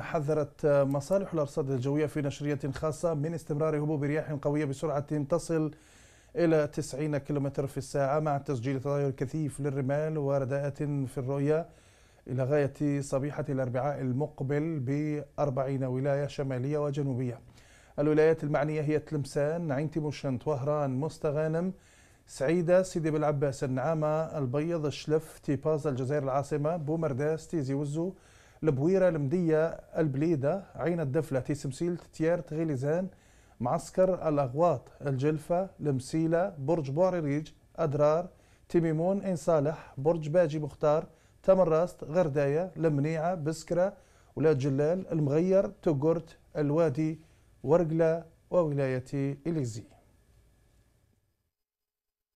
حذرت مصالح الأرصاد الجوية في نشرية خاصة من استمرار هبوب رياح قوية بسرعة تصل إلى 90 كم في الساعة مع تسجيل تغير كثيف للرمال ورداءات في الرؤية إلى غاية صبيحة الأربعاء المقبل بأربعين ولاية شمالية وجنوبية الولايات المعنية هي تلمسان عين تيموشنت وهران مستغانم سعيدة سيدي بالعباس النعامة البيض الشلف تيباز الجزائر العاصمة بومرداس تيزي وزو البويره المديه البليده عين الدفله تيسمسيل تيارت تغيليزان معسكر الاغواط الجلفه المسيله برج بوعريريج ادرار تيميمون ان صالح برج باجي مختار تمراست غردايه المنيعه بسكره ولاد جلال المغير توغورت الوادي ورقله وولايه اليزي